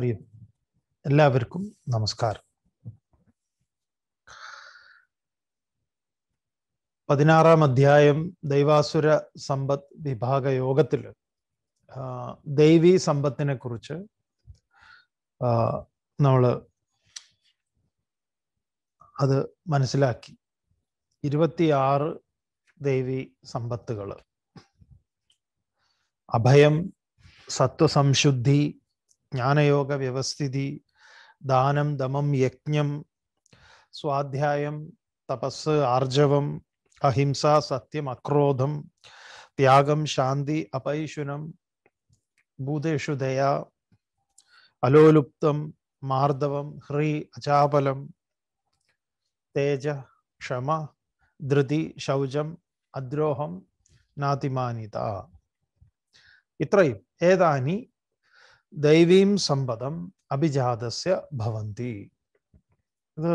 അറിയും എല്ലാവർക്കും നമസ്കാരം പതിനാറാം അധ്യായം ദൈവാസുര സമ്പത്ത് വിഭാഗ യോഗത്തിൽ ദൈവീ സമ്പത്തിനെ കുറിച്ച് നമ്മൾ അത് മനസ്സിലാക്കി ഇരുപത്തിയാറ് ദൈവി സമ്പത്തുകൾ അഭയം സത്വസംശുദ്ധി ജ്ഞാനയോഗ വ്യവസ്ഥിതി ദാനം ദമം യജ്ഞം സ്വാധ്യായം തപസ് ആർജവം അഹിംസ സത്യം അക്രോധം ത്യാഗം ശാന്തി അപൈശുനം ഭൂതേഷു ദയ അലോലുപ്തം മാർദ്ദവം ഹ്രീ അചാപലം തേജ ക്ഷമ ധൃതി ശൗചം അദ്രോഹം നാതിമാനിത ഇത്രയും ഏതാനി ദൈവീം സമ്പദം അഭിജാതസ്യ ഭവന്തി ഇത്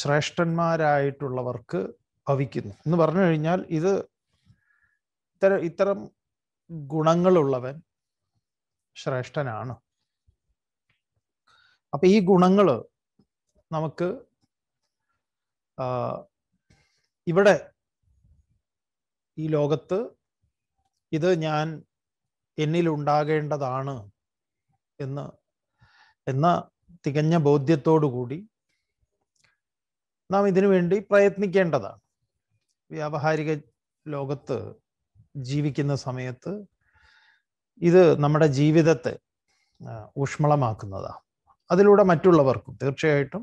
ശ്രേഷ്ഠന്മാരായിട്ടുള്ളവർക്ക് ഭവിക്കുന്നു എന്ന് പറഞ്ഞു കഴിഞ്ഞാൽ ഇത് ഇത്തരം ഇത്തരം ഗുണങ്ങളുള്ളവൻ ശ്രേഷ്ഠനാണ് അപ്പൊ ഈ ഗുണങ്ങൾ നമുക്ക് ഇവിടെ ഈ ലോകത്ത് ഇത് ഞാൻ എന്നിലുണ്ടാകേണ്ടതാണ് എന്ന് എന്ന തികഞ്ഞ ബോധ്യത്തോടുകൂടി നാം ഇതിനു വേണ്ടി പ്രയത്നിക്കേണ്ടതാണ് വ്യാവഹാരിക ലോകത്ത് ജീവിക്കുന്ന സമയത്ത് ഇത് നമ്മുടെ ജീവിതത്തെ ഊഷ്മളമാക്കുന്നതാണ് അതിലൂടെ മറ്റുള്ളവർക്കും തീർച്ചയായിട്ടും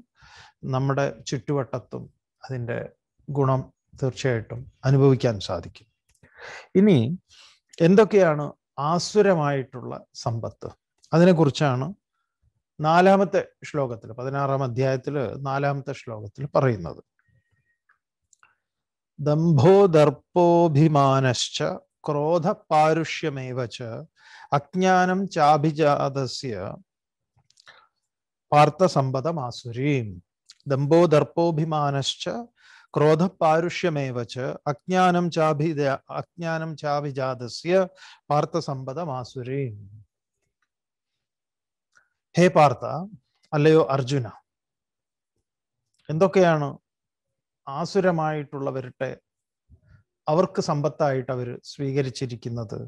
നമ്മുടെ ചുറ്റുവട്ടത്തും അതിൻ്റെ ഗുണം തീർച്ചയായിട്ടും അനുഭവിക്കാൻ സാധിക്കും ഇനി എന്തൊക്കെയാണ് ആസുരമായിട്ടുള്ള സമ്പത്ത് അതിനെക്കുറിച്ചാണ് നാലാമത്തെ ശ്ലോകത്തിൽ പതിനാറാം അധ്യായത്തിൽ നാലാമത്തെ ശ്ലോകത്തിൽ പറയുന്നത് ദംഭോ ക്രോധ പാരുഷ്യമേവ അജ്ഞാനം ചാഭിജാതസ്യ പാർത്ഥസമ്പതമാസുരീം ദംഭോ ദർപ്പോഭിമാനശ്ച ക്രോധ പാരുഷ്യമേവ അജ്ഞാനം ചാഭിജ അജ്ഞാനം ചാഭിജാതസ്യ പാർത്ഥസമ്പതമാസുരീം ഹേ പാർത്ഥ അല്ലയോ അർജുന എന്തൊക്കെയാണ് ആസുരമായിട്ടുള്ളവരുടെ അവർക്ക് സമ്പത്തായിട്ട് അവർ സ്വീകരിച്ചിരിക്കുന്നത്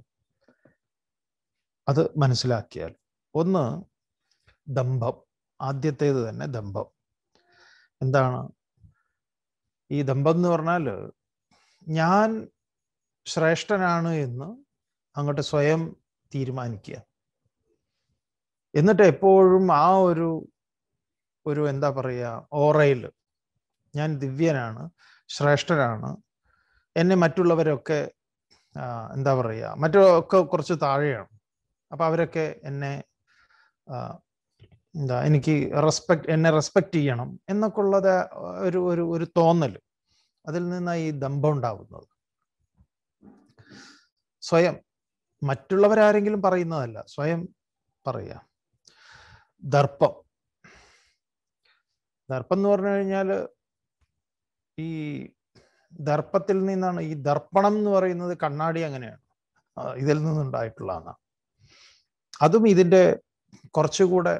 അത് മനസ്സിലാക്കിയാൽ ഒന്ന് ദമ്പം ആദ്യത്തേത് തന്നെ ദമ്പം എന്താണ് ഈ ദമ്പം എന്ന് പറഞ്ഞാൽ ഞാൻ ശ്രേഷ്ഠനാണ് എന്ന് അങ്ങോട്ട് സ്വയം തീരുമാനിക്കുക എന്നിട്ട് എപ്പോഴും ആ ഒരു ഒരു എന്താ പറയുക ഓറയിൽ ഞാൻ ദിവ്യനാണ് ശ്രേഷ്ഠനാണ് എന്നെ മറ്റുള്ളവരൊക്കെ എന്താ പറയുക മറ്റൊക്കെ കുറച്ച് താഴെയാണ് അപ്പം അവരൊക്കെ എന്നെ എന്താ എനിക്ക് റെസ്പെക്ട് എന്നെ റെസ്പെക്റ്റ് ചെയ്യണം എന്നൊക്കെ ഉള്ളത് ഒരു ഒരു ഒരു തോന്നൽ അതിൽ നിന്നാണ് ഈ ദമ്പം ഉണ്ടാവുന്നത് സ്വയം മറ്റുള്ളവരാരെങ്കിലും പറയുന്നതല്ല സ്വയം പറയാം ദർപ്പം ദർപ്പം എന്ന് പറഞ്ഞു കഴിഞ്ഞാൽ ഈ ദർപ്പത്തിൽ നിന്നാണ് ഈ ദർപ്പണം എന്ന് പറയുന്നത് കണ്ണാടി അങ്ങനെയാണ് ഇതിൽ നിന്നുണ്ടായിട്ടുള്ളതാണ് അതും ഇതിൻ്റെ കുറച്ചുകൂടെ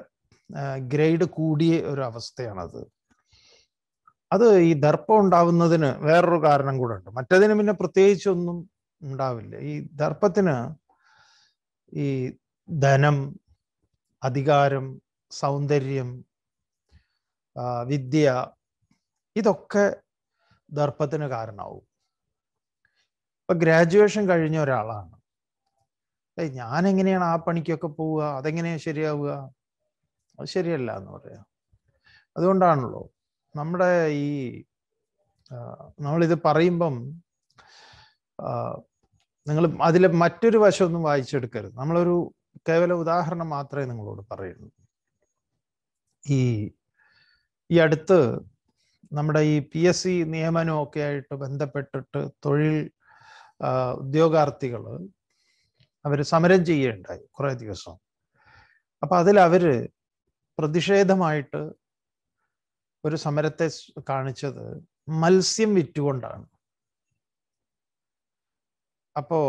ഗ്രേഡ് കൂടിയ ഒരു അവസ്ഥയാണത് അത് ഈ ദർപ്പം ഉണ്ടാവുന്നതിന് വേറൊരു കാരണം കൂടെ ഉണ്ട് മറ്റതിന് പിന്നെ പ്രത്യേകിച്ചൊന്നും ഉണ്ടാവില്ല ഈ ദർപ്പത്തിന് ഈ ധനം അധികാരം സൗന്ദര്യം വിദ്യ ഇതൊക്കെ ദർപ്പത്തിന് കാരണമാവും ഇപ്പൊ ഗ്രാജുവേഷൻ കഴിഞ്ഞ ഒരാളാണ് ഞാൻ എങ്ങനെയാണ് ആ പണിക്കൊക്കെ പോവുക അതെങ്ങനെയാണ് ശരിയാവുക അത് ശരിയല്ല എന്ന് പറയാ അതുകൊണ്ടാണല്ലോ നമ്മുടെ ഈ നമ്മളിത് പറയുമ്പം നിങ്ങൾ അതിലെ മറ്റൊരു വശമൊന്നും വായിച്ചെടുക്കരുത് നമ്മളൊരു കേവല ഉദാഹരണം മാത്രമേ നിങ്ങളോട് പറയുള്ളൂ ഈ ഈ അടുത്ത് നമ്മുടെ ഈ പി എസ് സി ഒക്കെ ആയിട്ട് ബന്ധപ്പെട്ടിട്ട് തൊഴിൽ ഉദ്യോഗാർത്ഥികൾ അവർ സമരം ചെയ്യുകയുണ്ടായി കുറേ ദിവസം അപ്പം അതിൽ അവർ പ്രതിഷേധമായിട്ട് ഒരു സമരത്തെ കാണിച്ചത് മത്സ്യം വിറ്റുകൊണ്ടാണ് അപ്പോൾ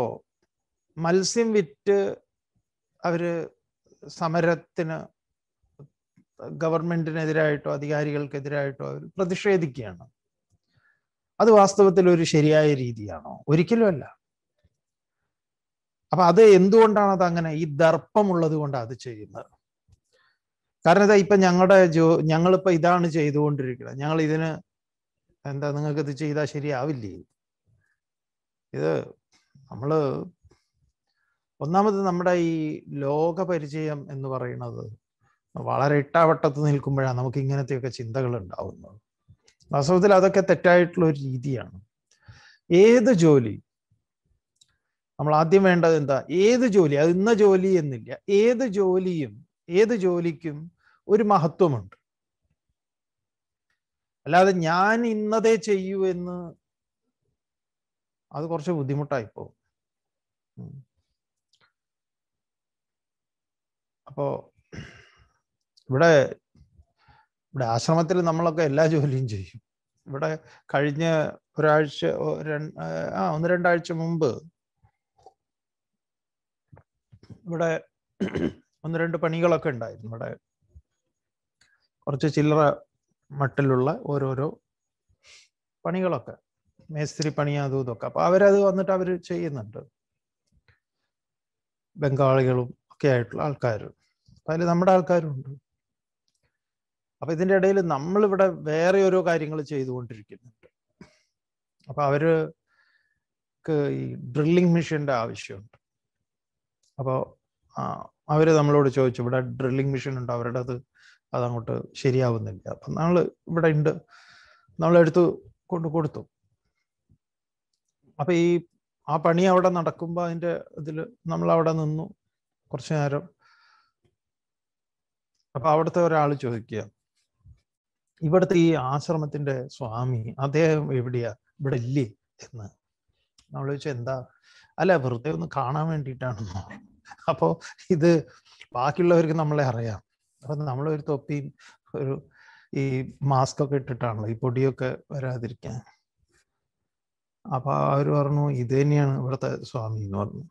മത്സ്യം വിറ്റ് അവര് സമരത്തിന് ഗവൺമെന്റിനെതിരായിട്ടോ അധികാരികൾക്കെതിരായിട്ടോ അവർ പ്രതിഷേധിക്കുകയാണ് അത് വാസ്തവത്തിൽ ഒരു ശരിയായ രീതിയാണോ ഒരിക്കലുമല്ല അപ്പൊ അത് എന്തുകൊണ്ടാണ് അത് അങ്ങനെ ഈ ദർപ്പമുള്ളത് കൊണ്ട് അത് ചെയ്യുന്നത് കാരണം ഇതാ ഇപ്പൊ ഞങ്ങളുടെ ജോ ഞങ്ങളിപ്പോ ഇതാണ് ചെയ്തുകൊണ്ടിരിക്കുന്നത് ഞങ്ങൾ ഇതിന് എന്താ നിങ്ങൾക്ക് ഇത് ചെയ്താൽ ശരിയാവില്ലേ ഇത് നമ്മൾ ഒന്നാമത് നമ്മുടെ ഈ ലോകപരിചയം എന്ന് പറയുന്നത് വളരെ ഇട്ടാവട്ടത്ത് നിൽക്കുമ്പോഴാണ് നമുക്ക് ഇങ്ങനത്തെയൊക്കെ ചിന്തകൾ ഉണ്ടാവുന്നത് വാസ്തവത്തിൽ അതൊക്കെ തെറ്റായിട്ടുള്ള ഒരു രീതിയാണ് ഏത് ജോലി നമ്മൾ ആദ്യം വേണ്ടത് എന്താ ഏത് ജോലി അത് ഇന്ന ജോലി എന്നില്ല ഏത് ജോലിയും ഏത് ജോലിക്കും ഒരു മഹത്വമുണ്ട് അല്ലാതെ ഞാൻ ഇന്നതേ ചെയ്യൂ എന്ന് അത് കുറച്ച് ബുദ്ധിമുട്ടായിപ്പോ അപ്പോൾ ഇവിടെ ഇവിടെ ആശ്രമത്തിൽ നമ്മളൊക്കെ എല്ലാ ജോലിയും ചെയ്യും ഇവിടെ കഴിഞ്ഞ ഒരാഴ്ച ആ ഒന്ന് രണ്ടാഴ്ച മുമ്പ് ഇവിടെ ഒന്ന് രണ്ട് പണികളൊക്കെ ഉണ്ടായിരുന്നു ഇവിടെ കുറച്ച് ചില്ലറ മട്ടിലുള്ള ഓരോരോ പണികളൊക്കെ മേസ്തിരി പണി അതും ഇതൊക്കെ അപ്പൊ അവരത് വന്നിട്ട് അവർ ചെയ്യുന്നുണ്ട് ബംഗാളികളും ഒക്കെ ആയിട്ടുള്ള ആൾക്കാർ അതിൽ നമ്മുടെ ആൾക്കാരും ഉണ്ട് അപ്പൊ ഇതിൻ്റെ ഇടയിൽ നമ്മളിവിടെ വേറെ ഓരോ കാര്യങ്ങൾ ചെയ്തുകൊണ്ടിരിക്കുന്നുണ്ട് അപ്പൊ അവര് ഈ ഡ്രില്ലിംഗ് മെഷീൻ്റെ ആവശ്യമുണ്ട് അപ്പോൾ അവര് നമ്മളോട് ചോദിച്ചു ഇവിടെ ഡ്രില്ലിംഗ് മെഷീൻ ഉണ്ട് അവരുടെ അത് അതങ്ങോട്ട് ശരിയാവുന്നില്ല അപ്പൊ നമ്മൾ ഇവിടെ ഉണ്ട് നമ്മളെടുത്ത് കൊണ്ട് കൊടുത്തു അപ്പൊ ഈ ആ പണി അവിടെ നടക്കുമ്പോൾ അതിന്റെ ഇതിൽ നമ്മൾ അവിടെ നിന്നു കുറച്ച് നേരം അപ്പൊ അവിടുത്തെ ഒരാൾ ചോദിക്കുക ഇവിടുത്തെ ഈ ആശ്രമത്തിന്റെ സ്വാമി അദ്ദേഹം എവിടെയാ ഇവിടെ ഇല്ലേ എന്ന് നമ്മൾ ചോദിച്ചാൽ എന്താ അല്ല വെറുതെ ഒന്ന് കാണാൻ വേണ്ടിയിട്ടാണെന്നോ അപ്പോൾ ഇത് ബാക്കിയുള്ളവർക്ക് നമ്മളെ അറിയാം അപ്പൊ നമ്മളൊരു തൊപ്പിയും ഒരു ഈ മാസ്ക് ഒക്കെ ഇട്ടിട്ടാണല്ലോ ഈ പൊടിയൊക്കെ വരാതിരിക്കാൻ അപ്പൊ അവർ പറഞ്ഞു ഇത് തന്നെയാണ് ഇവിടുത്തെ സ്വാമി എന്ന് പറഞ്ഞു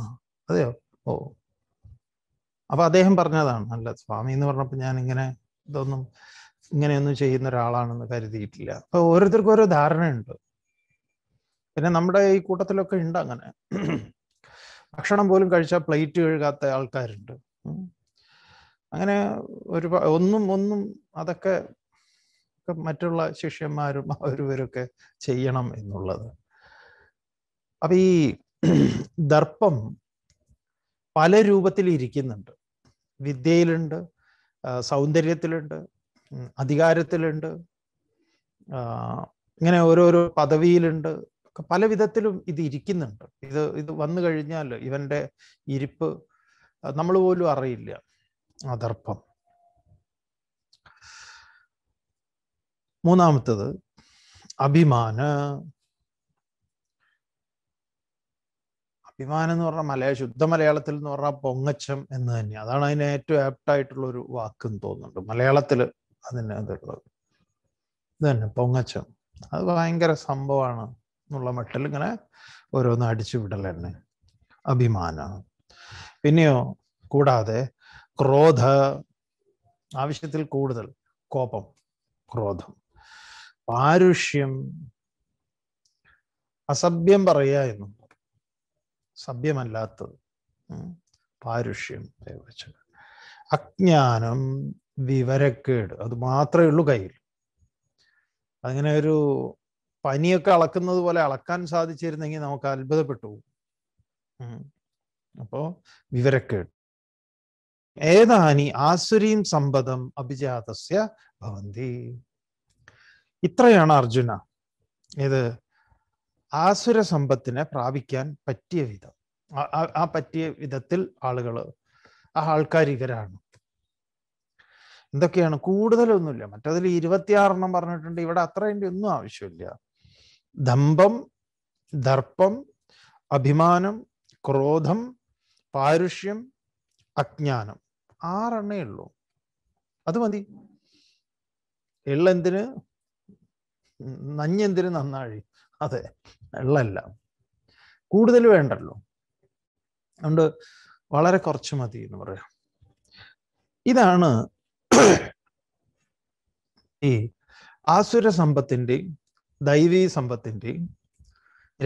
ആ അതെയോ ഓ അപ്പൊ അദ്ദേഹം പറഞ്ഞതാണ് അല്ല സ്വാമി എന്ന് പറഞ്ഞപ്പോ ഞാൻ ഇങ്ങനെ ഇതൊന്നും ഇങ്ങനെയൊന്നും ചെയ്യുന്ന ഒരാളാണെന്ന് കരുതിയിട്ടില്ല അപ്പൊ ഓരോരുത്തർക്കും ഓരോ ധാരണയുണ്ട് പിന്നെ നമ്മുടെ ഈ കൂട്ടത്തിലൊക്കെ ഉണ്ട് അങ്ങനെ ഭക്ഷണം പോലും കഴിച്ചാൽ പ്ലേറ്റ് കഴുകാത്ത ആൾക്കാരുണ്ട് അങ്ങനെ ഒരു ഒന്നും ഒന്നും അതൊക്കെ മറ്റുള്ള ശിഷ്യന്മാരും അവരുവരൊക്കെ ചെയ്യണം എന്നുള്ളത് അപ്പൊ ഈ ദർപ്പം പല രൂപത്തിൽ ഇരിക്കുന്നുണ്ട് വിദ്യയിലുണ്ട് സൗന്ദര്യത്തിലുണ്ട് അധികാരത്തിലുണ്ട് ഇങ്ങനെ ഓരോരോ പദവിയിലുണ്ട് പല വിധത്തിലും ഇത് ഇരിക്കുന്നുണ്ട് ഇത് ഇത് വന്നു കഴിഞ്ഞാൽ ഇവന്റെ ഇരിപ്പ് നമ്മൾ പോലും അറിയില്ല അതർപ്പം മൂന്നാമത്തത് അഭിമാന അഭിമാനം എന്ന് പറഞ്ഞാൽ മലയാള ശുദ്ധ മലയാളത്തിൽ എന്ന് പറഞ്ഞാൽ പൊങ്ങച്ചം എന്ന് തന്നെ അതാണ് അതിന് ഏറ്റവും ആപ്റ്റായിട്ടുള്ള ഒരു വാക്കെന്ന് തോന്നുന്നുണ്ട് മലയാളത്തിൽ അതിനകത്തുള്ളത് തന്നെ പൊങ്ങച്ചം അത് ഭയങ്കര സംഭവമാണ് എന്നുള്ള മട്ടിൽ ഇങ്ങനെ ഓരോന്ന് അടിച്ചു വിടൽ തന്നെ അഭിമാനമാണ് പിന്നെയോ കൂടാതെ ക്രോധ ആവശ്യത്തിൽ കൂടുതൽ കോപം ക്രോധം പാരുഷ്യം അസഭ്യം എന്നും സഭ്യമല്ലാത്തത് പാരുഷ്യം അജ്ഞാനം വിവരക്കേട് അത് മാത്രമേ ഉള്ളൂ കയ്യിൽ അങ്ങനെ ഒരു പനിയൊക്കെ അളക്കുന്നത് പോലെ അളക്കാൻ സാധിച്ചിരുന്നെങ്കിൽ നമുക്ക് അത്ഭുതപ്പെട്ടു അപ്പോ വിവരക്കേട് ഏതാനി ആസുരീം സമ്പദം അഭിജാതസ്യ ഭവന്തി ഇത്രയാണ് അർജുന ഇത് ആസുര സമ്പത്തിനെ പ്രാപിക്കാൻ പറ്റിയ വിധം ആ പറ്റിയ വിധത്തിൽ ആളുകൾ ആ ആൾക്കാർ ഇവരാണ് എന്തൊക്കെയാണ് കൂടുതലൊന്നുമില്ല മറ്റതിൽ ഇരുപത്തിയാറെണ്ണം പറഞ്ഞിട്ടുണ്ട് ഇവിടെ അത്രേൻ്റെ ഒന്നും ആവശ്യമില്ല ദമ്പം ദർപ്പം അഭിമാനം ക്രോധം പാരുഷ്യം അജ്ഞാനം ആറെണ്ണേ ഉള്ളൂ അത് മതി എള്ളെന്തിന് നഞ്ഞെന്തിന് നന്നാഴി അതെ എള്ളല്ല കൂടുതൽ വേണ്ടല്ലോ അതുകൊണ്ട് വളരെ കുറച്ച് മതി എന്ന് പറയാം ഇതാണ് ഈ ആസുര സമ്പത്തിൻ്റെയും ദൈവീ സമ്പത്തിൻ്റെയും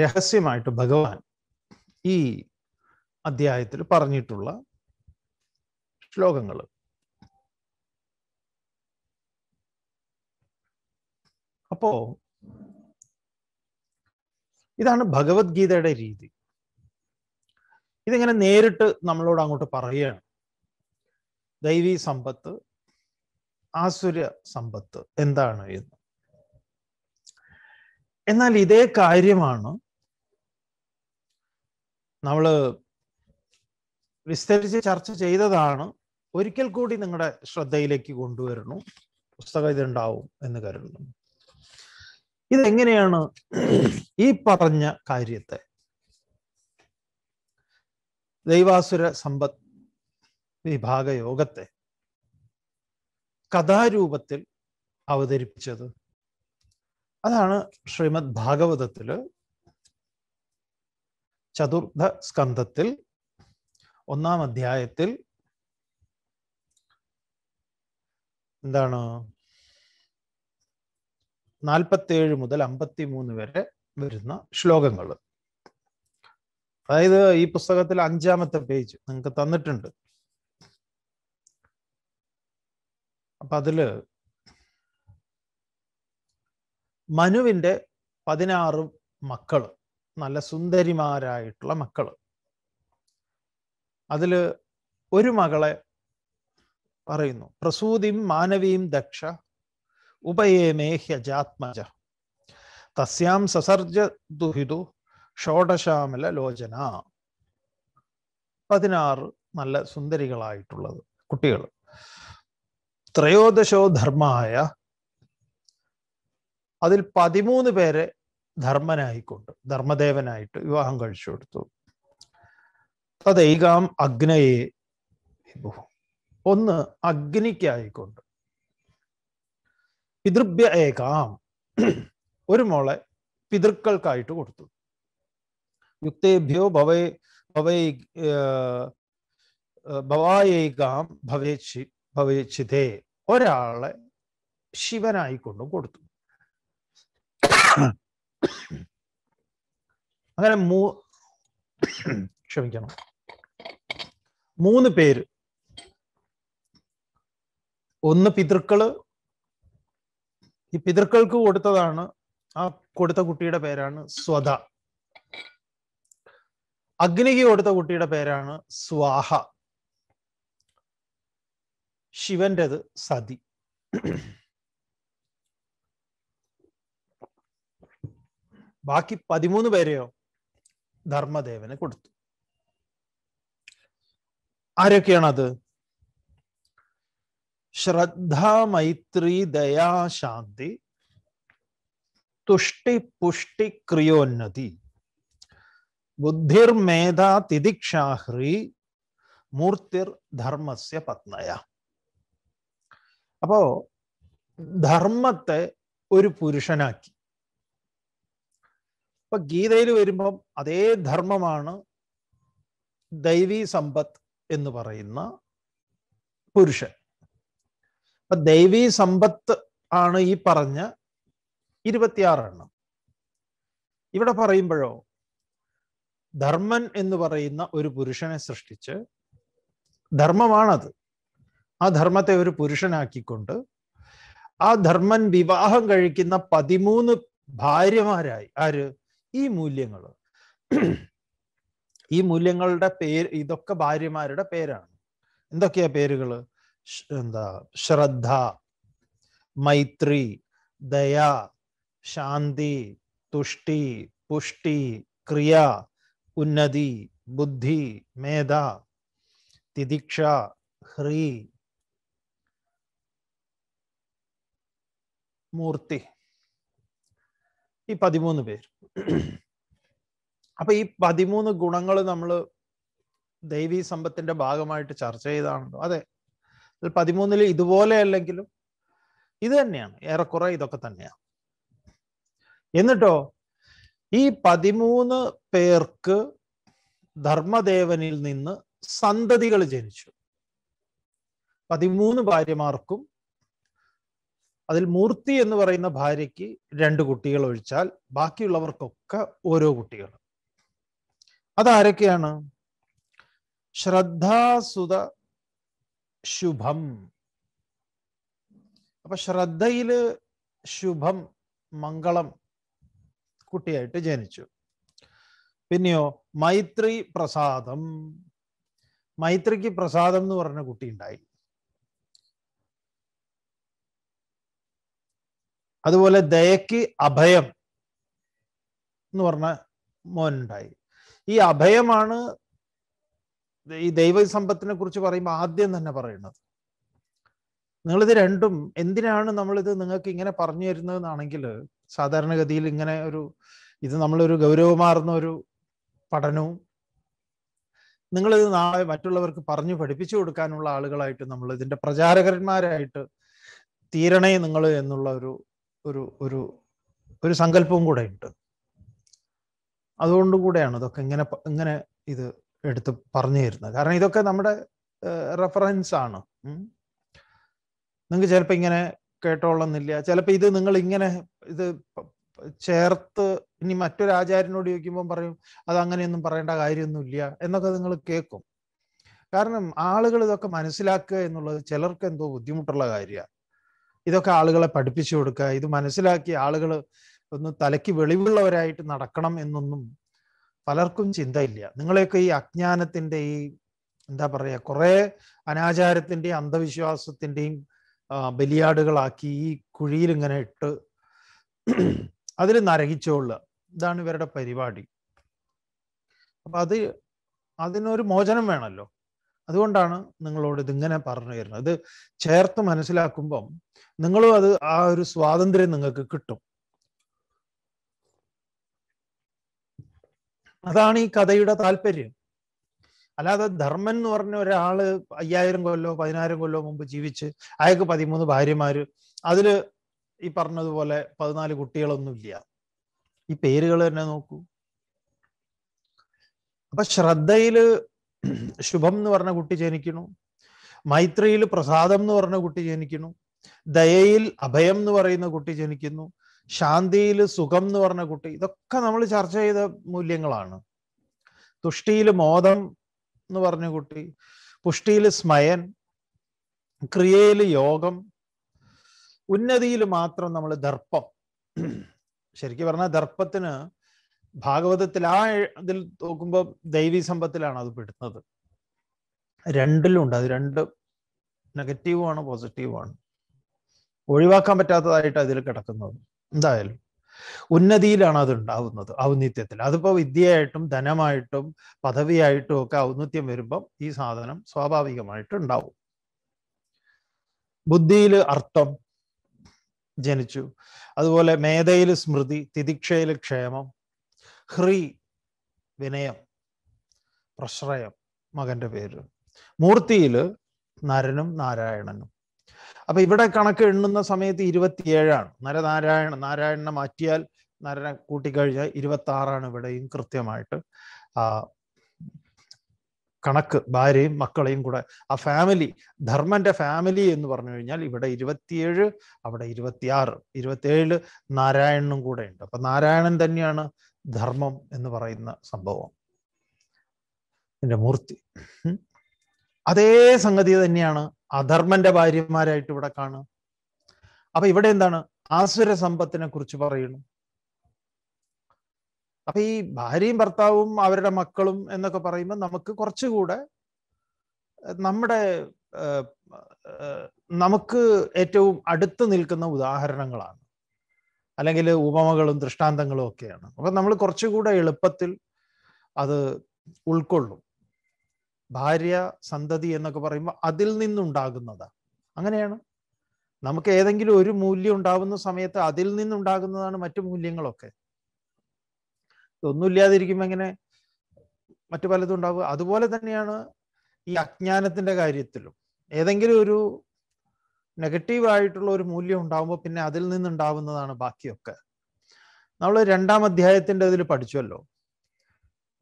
രഹസ്യമായിട്ട് ഭഗവാൻ ഈ അധ്യായത്തിൽ പറഞ്ഞിട്ടുള്ള ശ്ലോകങ്ങൾ അപ്പോ ഇതാണ് ഭഗവത്ഗീതയുടെ രീതി ഇതിങ്ങനെ നേരിട്ട് നമ്മളോട് അങ്ങോട്ട് പറയുകയാണ് ദൈവീ സമ്പത്ത് ആസുര സമ്പത്ത് എന്താണ് എന്ന് എന്നാൽ ഇതേ കാര്യമാണ് നമ്മൾ വിസ്തരിച്ച് ചർച്ച ചെയ്തതാണ് ഒരിക്കൽ കൂടി നിങ്ങളുടെ ശ്രദ്ധയിലേക്ക് കൊണ്ടുവരുന്നു പുസ്തകം ഇതുണ്ടാവും എന്ന് കരുതുന്നു ഇതെങ്ങനെയാണ് ഈ പറഞ്ഞ കാര്യത്തെ ദൈവാസുര സമ്പത്ത് വിഭാഗ യോഗത്തെ കഥാരൂപത്തിൽ അവതരിപ്പിച്ചത് അതാണ് ശ്രീമദ് ഭാഗവതത്തില് ചതുർത്ഥ സ്കന്ധത്തിൽ ഒന്നാം അധ്യായത്തിൽ എന്താണ് നാൽപ്പത്തേഴ് മുതൽ അമ്പത്തി മൂന്ന് വരെ വരുന്ന ശ്ലോകങ്ങൾ അതായത് ഈ പുസ്തകത്തിൽ അഞ്ചാമത്തെ പേജ് നിങ്ങൾക്ക് തന്നിട്ടുണ്ട് അപ്പൊ അതില് മനുവിന്റെ പതിനാറ് മക്കൾ നല്ല സുന്ദരിമാരായിട്ടുള്ള മക്കൾ അതില് ഒരു മകളെ പറയുന്നു പ്രസൂതിം മാനവീം ദക്ഷ ഉപയേമേ ഹ്യജാത്മജ തസ്യാം സസർജ ദുഹിതു ഷോഡശാമല ലോചന പതിനാറ് നല്ല സുന്ദരികളായിട്ടുള്ളത് കുട്ടികൾ ത്രയോദശോ ധർമ്മമായ അതിൽ പതിമൂന്ന് പേരെ ധർമ്മനായിക്കൊണ്ട് ധർമ്മദേവനായിട്ട് വിവാഹം കഴിച്ചു കൊടുത്തു തദൈകാം അഗ്നയെ ഒന്ന് അഗ്നിക്കായിക്കൊണ്ട് പിതൃഭ്യ ഏകാം ഒരു മോളെ പിതൃക്കൾക്കായിട്ട് കൊടുത്തു യുക്തേഭ്യോ ഭവേ ഭവൈ ഭവായേകാം ഭവേച്ചി ഭവിച്ചിതേ ഒരാളെ ശിവനായി കൊണ്ടു കൊടുത്തു അങ്ങനെ മൂ ക്ഷമിക്കണം മൂന്ന് പേര് ഒന്ന് പിതൃക്കള് ഈ പിതൃക്കൾക്ക് കൊടുത്തതാണ് ആ കൊടുത്ത കുട്ടിയുടെ പേരാണ് സ്വത അഗ്നിക്ക് കൊടുത്ത കുട്ടിയുടെ പേരാണ് സ്വാഹ ശിവന്റേത് സതി ബാക്കി പതിമൂന്ന് പേരെയോ ധർമ്മദേവന് കൊടുത്തു ആരൊക്കെയാണത് ശ്രദ്ധ മൈത്രി ദയാശാന്തി തുഷ്ടി പുഷ്ടി ക്രിയോന്നതി ബുദ്ധിർമേധാ മൂർത്തിർ ധർമ്മസ്യ പത്മയാ അപ്പോ ധർമ്മത്തെ ഒരു പുരുഷനാക്കി ഇപ്പൊ ഗീതയിൽ വരുമ്പം അതേ ധർമ്മമാണ് ദൈവീ സമ്പത്ത് എന്ന് പറയുന്ന പുരുഷൻ അപ്പൊ ദൈവീ സമ്പത്ത് ആണ് ഈ പറഞ്ഞ ഇരുപത്തിയാറെണ്ണം ഇവിടെ പറയുമ്പോഴോ ധർമ്മൻ എന്ന് പറയുന്ന ഒരു പുരുഷനെ സൃഷ്ടിച്ച് ധർമ്മമാണത് ആ ധർമ്മത്തെ ഒരു പുരുഷനാക്കിക്കൊണ്ട് ആ ധർമ്മൻ വിവാഹം കഴിക്കുന്ന പതിമൂന്ന് ഭാര്യമാരായി ആര് ഈ മൂല്യങ്ങൾ ഈ മൂല്യങ്ങളുടെ പേര് ഇതൊക്കെ ഭാര്യമാരുടെ പേരാണ് എന്തൊക്കെയാ പേരുകൾ എന്താ ശ്രദ്ധ മൈത്രി ദയ ശാന്തി തുഷ്ടി പുഷ്ടി ക്രിയ ഉന്നതി ബുദ്ധി മേധ തിദിക്ഷ ഹ്രീ മൂർത്തി ഈ പതിമൂന്ന് പേര് അപ്പൊ ഈ പതിമൂന്ന് ഗുണങ്ങൾ നമ്മൾ ദൈവീ സമ്പത്തിന്റെ ഭാഗമായിട്ട് ചർച്ച ചെയ്താണല്ലോ അതെ പതിമൂന്നിൽ ഇതുപോലെ അല്ലെങ്കിലും ഇത് തന്നെയാണ് ഏറെക്കുറെ ഇതൊക്കെ തന്നെയാണ് എന്നിട്ടോ ഈ പതിമൂന്ന് പേർക്ക് ധർമ്മദേവനിൽ നിന്ന് സന്തതികൾ ജനിച്ചു പതിമൂന്ന് ഭാര്യമാർക്കും അതിൽ മൂർത്തി എന്ന് പറയുന്ന ഭാര്യയ്ക്ക് രണ്ട് കുട്ടികൾ ഒഴിച്ചാൽ ബാക്കിയുള്ളവർക്കൊക്കെ ഓരോ കുട്ടികൾ അതാരൊക്കെയാണ് ശ്രദ്ധാസുത ശുഭം അപ്പൊ ശ്രദ്ധയില് ശുഭം മംഗളം കുട്ടിയായിട്ട് ജനിച്ചു പിന്നെയോ മൈത്രി പ്രസാദം മൈത്രിക്ക് പ്രസാദം എന്ന് പറഞ്ഞ കുട്ടി ഉണ്ടായി അതുപോലെ ദയക്ക് അഭയം എന്ന് പറഞ്ഞ മോനുണ്ടായി ഈ അഭയമാണ് ഈ ദൈവ സമ്പത്തിനെ കുറിച്ച് പറയുമ്പോൾ ആദ്യം തന്നെ പറയുന്നത് നിങ്ങളിത് രണ്ടും എന്തിനാണ് നമ്മളിത് നിങ്ങൾക്ക് ഇങ്ങനെ പറഞ്ഞു തരുന്നതെന്നാണെങ്കിൽ സാധാരണഗതിയിൽ ഇങ്ങനെ ഒരു ഇത് നമ്മളൊരു ഗൗരവമാർന്ന ഒരു പഠനവും നിങ്ങളിത് നാളെ മറ്റുള്ളവർക്ക് പറഞ്ഞു പഠിപ്പിച്ചു കൊടുക്കാനുള്ള ആളുകളായിട്ട് നമ്മൾ ഇതിന്റെ പ്രചാരകന്മാരായിട്ട് തീരണേ നിങ്ങൾ എന്നുള്ള ഒരു ഒരു ഒരു ഒരു സങ്കല്പവും കൂടെ ഉണ്ട് അതുകൊണ്ടും കൂടെയാണ് ഇതൊക്കെ ഇങ്ങനെ ഇങ്ങനെ ഇത് എടുത്ത് പറഞ്ഞു തരുന്നത് കാരണം ഇതൊക്കെ നമ്മുടെ റെഫറൻസ് ആണ് നിങ്ങൾക്ക് ചിലപ്പോൾ ഇങ്ങനെ കേട്ടോളന്നില്ല ചിലപ്പോൾ ഇത് നിങ്ങൾ ഇങ്ങനെ ഇത് ചേർത്ത് ഇനി മറ്റൊരു ആചാര്യനോട് ചോദിക്കുമ്പോൾ പറയും അത് അങ്ങനെയൊന്നും പറയേണ്ട കാര്യമൊന്നുമില്ല എന്നൊക്കെ നിങ്ങൾ കേൾക്കും കാരണം ആളുകൾ ഇതൊക്കെ മനസ്സിലാക്കുക എന്നുള്ളത് ചിലർക്ക് എന്തോ ബുദ്ധിമുട്ടുള്ള കാര്യമാണ് ഇതൊക്കെ ആളുകളെ പഠിപ്പിച്ചു കൊടുക്കുക ഇത് മനസ്സിലാക്കി ആളുകൾ ഒന്ന് തലയ്ക്ക് വെളിവുള്ളവരായിട്ട് നടക്കണം എന്നൊന്നും പലർക്കും ചിന്തയില്ല നിങ്ങളെയൊക്കെ ഈ അജ്ഞാനത്തിൻ്റെ ഈ എന്താ പറയുക കുറേ അനാചാരത്തിൻ്റെയും അന്ധവിശ്വാസത്തിൻ്റെയും ബലിയാടുകളാക്കി ഈ കുഴിയിൽ ഇങ്ങനെ ഇട്ട് അതിൽ നരകിച്ചോളുക ഇതാണ് ഇവരുടെ പരിപാടി അപ്പൊ അത് അതിനൊരു മോചനം വേണമല്ലോ അതുകൊണ്ടാണ് നിങ്ങളോട് ഇതിങ്ങനെ പറഞ്ഞു തരുന്നത് ഇത് ചേർത്ത് മനസ്സിലാക്കുമ്പം നിങ്ങളും അത് ആ ഒരു സ്വാതന്ത്ര്യം നിങ്ങൾക്ക് കിട്ടും അതാണ് ഈ കഥയുടെ താല്പര്യം അല്ലാതെ ധർമ്മൻ എന്ന് പറഞ്ഞ ഒരാള് അയ്യായിരം കൊല്ലോ പതിനായിരം കൊല്ലോ മുമ്പ് ജീവിച്ച് അയാൾക്ക് പതിമൂന്ന് ഭാര്യമാര് അതില് ഈ പറഞ്ഞതുപോലെ പതിനാല് കുട്ടികളൊന്നുമില്ല ഈ പേരുകൾ തന്നെ നോക്കൂ അപ്പൊ ശ്രദ്ധയില് ശുഭം എന്ന് പറഞ്ഞ കുട്ടി ജനിക്കണു മൈത്രിയിൽ പ്രസാദം എന്ന് പറഞ്ഞ കുട്ടി ജനിക്കണു ദയയിൽ അഭയം എന്ന് പറയുന്ന കുട്ടി ജനിക്കുന്നു ശാന്തിയിൽ സുഖം എന്ന് പറഞ്ഞ കുട്ടി ഇതൊക്കെ നമ്മൾ ചർച്ച ചെയ്ത മൂല്യങ്ങളാണ് തുഷ്ടിയിൽ മോദം എന്ന് പറഞ്ഞ കുട്ടി പുഷ്ടിയിൽ സ്മയൻ ക്രിയയിൽ യോഗം ഉന്നതിയിൽ മാത്രം നമ്മൾ ദർപ്പം ശരിക്കും പറഞ്ഞാൽ ദർപ്പത്തിന് ഭാഗവതത്തിൽ ആ ഇതിൽ നോക്കുമ്പോൾ ദൈവീ സമ്പത്തിലാണ് അത് പെടുന്നത് രണ്ടിലുണ്ട് അത് രണ്ട് നെഗറ്റീവുമാണ് പോസിറ്റീവുമാണ് ഒഴിവാക്കാൻ പറ്റാത്തതായിട്ട് അതിൽ കിടക്കുന്നത് എന്തായാലും ഉന്നതിയിലാണ് അത് ഉണ്ടാവുന്നത് ഔന്നിത്യത്തിൽ അതിപ്പോ വിദ്യയായിട്ടും ധനമായിട്ടും പദവിയായിട്ടും ഒക്കെ ഔന്നിത്യം വരുമ്പം ഈ സാധനം സ്വാഭാവികമായിട്ട് ഉണ്ടാവും ബുദ്ധിയിൽ അർത്ഥം ജനിച്ചു അതുപോലെ മേധയിൽ സ്മൃതി തിതിക്ഷയിൽ ക്ഷേമം ഹ്രീ വിനയം പ്രശ്രയം മകന്റെ പേര് മൂർത്തിയിൽ നരനും നാരായണനും അപ്പൊ ഇവിടെ കണക്ക് എണ്ണുന്ന സമയത്ത് ഇരുപത്തിയേഴാണ് നരനാരായണ നാരായണനെ മാറ്റിയാൽ നരനെ കൂട്ടിക്കഴിഞ്ഞാൽ ഇരുപത്തി ആറാണ് ഇവിടെയും കൃത്യമായിട്ട് ആ കണക്ക് ഭാര്യയും മക്കളെയും കൂടെ ആ ഫാമിലി ധർമ്മന്റെ ഫാമിലി എന്ന് പറഞ്ഞു കഴിഞ്ഞാൽ ഇവിടെ ഇരുപത്തിയേഴ് അവിടെ ഇരുപത്തിയാറ് ഇരുപത്തിയേഴില് നാരായണനും കൂടെ ഉണ്ട് അപ്പൊ നാരായണൻ തന്നെയാണ് ധർമ്മം എന്ന് പറയുന്ന സംഭവം എന്റെ മൂർത്തി അതേ സംഗതി തന്നെയാണ് അധർമ്മന്റെ ഭാര്യമാരായിട്ട് ഇവിടെ കാണാം അപ്പൊ ഇവിടെ എന്താണ് ആസുര സമ്പത്തിനെ കുറിച്ച് പറയുന്നു അപ്പൊ ഈ ഭാര്യയും ഭർത്താവും അവരുടെ മക്കളും എന്നൊക്കെ പറയുമ്പോൾ നമുക്ക് കുറച്ചുകൂടെ നമ്മുടെ നമുക്ക് ഏറ്റവും അടുത്ത് നിൽക്കുന്ന ഉദാഹരണങ്ങളാണ് അല്ലെങ്കിൽ ഉപമകളും ദൃഷ്ടാന്തങ്ങളും ഒക്കെയാണ് അപ്പൊ നമ്മൾ കുറച്ചുകൂടെ എളുപ്പത്തിൽ അത് ഉൾക്കൊള്ളും ഭാര്യ സന്തതി എന്നൊക്കെ പറയുമ്പോൾ അതിൽ നിന്നുണ്ടാകുന്നത് അങ്ങനെയാണ് നമുക്ക് ഏതെങ്കിലും ഒരു മൂല്യം ഉണ്ടാകുന്ന സമയത്ത് അതിൽ നിന്നുണ്ടാകുന്നതാണ് മറ്റു മൂല്യങ്ങളൊക്കെ ഇതൊന്നുമില്ലാതിരിക്കുമ്പോൾ എങ്ങനെ മറ്റു പലതും ഉണ്ടാവുക അതുപോലെ തന്നെയാണ് ഈ അജ്ഞാനത്തിന്റെ കാര്യത്തിലും ഏതെങ്കിലും ഒരു നെഗറ്റീവ് ആയിട്ടുള്ള ഒരു മൂല്യം ഉണ്ടാകുമ്പോൾ പിന്നെ അതിൽ നിന്നുണ്ടാവുന്നതാണ് ബാക്കിയൊക്കെ നമ്മൾ രണ്ടാം അധ്യായത്തിൻ്റെ ഇതിൽ പഠിച്ചല്ലോ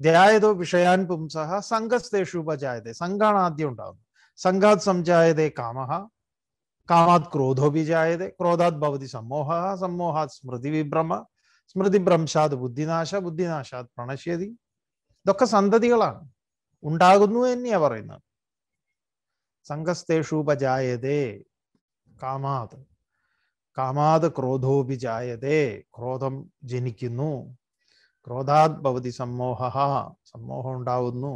ध्यादो विषयान पुंस संघस्थु जायते संघाणाद्य संघात संजायते काम कामात् क्रोधो भी जायते क्रोधाद सम्मोह सम्मोहा स्मृति विभ्रम स्मृति भ्रंशा बुद्धिनाश बुद्धिनाशा प्रणश्यति इंडाएं संघस्थुपजाते कामात् कामात् क्रोधम जनिकू ക്രോധാത് ഭവതി സമ്മോഹ സമ്മോഹം ഉണ്ടാവുന്നു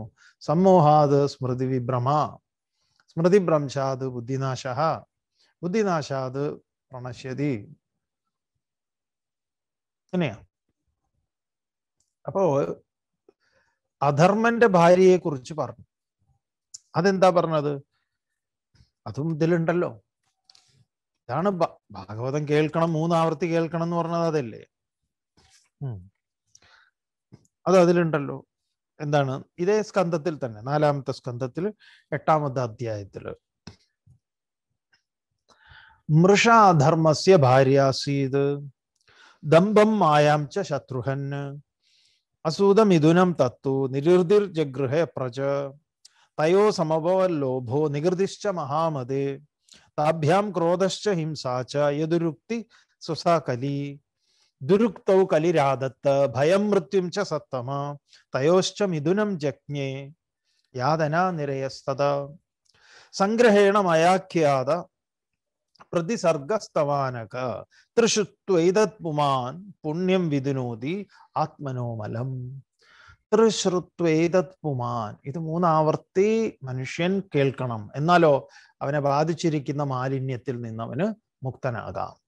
സമ്മോഹാത് സ്മൃതി വിഭ്രമ സ്മൃതി ഭ്രംശാത് ബുദ്ധിനാശ ബുദ്ധിനാശാത് പ്രണശ്യതി അങ്ങനെയാ അപ്പോ അധർമ്മന്റെ ഭാര്യയെ കുറിച്ച് പറഞ്ഞു അതെന്താ പറഞ്ഞത് അതും ഇതിലുണ്ടല്ലോ ഇതാണ് ഭാഗവതം കേൾക്കണം മൂന്നാവർത്തി കേൾക്കണം എന്ന് പറഞ്ഞത് അതല്ലേ അത് അതിലുണ്ടല്ലോ എന്താണ് ഇതേ സ്കന്ധത്തിൽ തന്നെ നാലാമത്തെ സ്കന്ധത്തിൽ എട്ടാമത്തെ അധ്യായത്തിൽ മൃഷാധർമ്മസ്യ ഭാര്യാസീത് ദമ്പം മായാം ച ശത്രുഹൻ അസൂതമിഥുനം തത്തു ജഗൃഹ പ്രജ തയോ സമഭവല്ലോഭോ നികൃതിശ്ച മഹാമതേ താഭ്യാം ക്രോധശ്ച ഹിംസാച ച യദുരുക്തി സുസാകലി ദുരുക്തൗ കലിരാദത്ത് ഭയം മൃത്യും ച സത്തമ തയോശ്ച മിഥുനം ജജ്ഞേ യാതനാ നിരയസ്തത സംഗ്രഹേണ മയാഖ്യാത പ്രതിസർഗസ്തവാനക തൃശുത്വൈതത്പുമാൻ പുണ്യം വിദുനോതി ആത്മനോമലം തൃശ്രുത്വൈതത്പുമാൻ ഇത് മൂന്നാവർത്തി മനുഷ്യൻ കേൾക്കണം എന്നാലോ അവനെ ബാധിച്ചിരിക്കുന്ന മാലിന്യത്തിൽ നിന്ന് അവന് മുക്തനാകാം